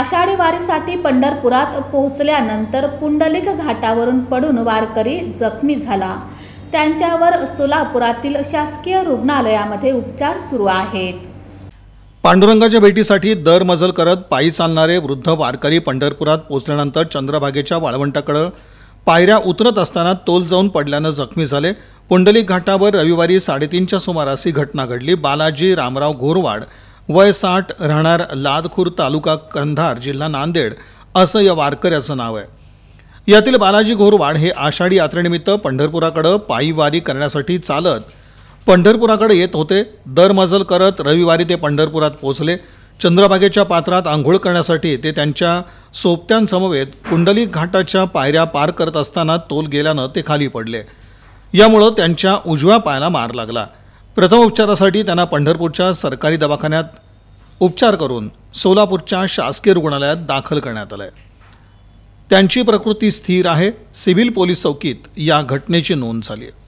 आषाढी वारीसाठी पंढरपुरात पोहोचल्यानंतर पुंडलिक घाटावरून पडून वारकरी जखमी झाला त्यांच्यावर सोलापुरातील शासकीय रुग्णालयामध्ये उपचार सुरू आहेत पांडुरंगाच्या भेटीसाठी दरमजल करत पायी चालणारे वृद्ध वारकरी पंढरपुरात पोहोचल्यानंतर चंद्रभागेच्या वाळवंटाकडं पायऱ्या उतरत असताना तोल जाऊन पडल्यानं जखमी झाले पुंडलिक घाटावर रविवारी साडेतीनच्या सुमारास ही घटना घडली बालाजी रामराव घोरवाड वय साठ राहणार लादखूर तालुका कंधार जिल्हा नांदेड असं या वारकऱ्याचं नाव आहे यातील बालाजी घोरवाड हे आषाढी यात्रेनिमित्त पंढरपुराकडं पायी वारी करण्यासाठी चालत पंढरपुराकडे येत होते दरमजल करत रविवारी ते पंढरपुरात पोहोचले चंद्रभागेच्या पात्रात आंघोळ करण्यासाठी ते त्यांच्या सोबत्यांसमवेत कुंडली घाटाच्या पायऱ्या पार करत असताना तोल गेल्यानं ते खाली पडले यामुळं त्यांच्या उजव्या पायाला मार लागला प्रथमोपचारासाठी त्यांना पंढरपूरच्या सरकारी दवाखान्यात उपचार करून सोलापूरच्या शासकीय रुग्णालयात दाखल करण्यात आलं आहे त्यांची प्रकृती स्थिर आहे सिव्हिल पोलीस चौकीत या घटनेची नोंद झाली आहे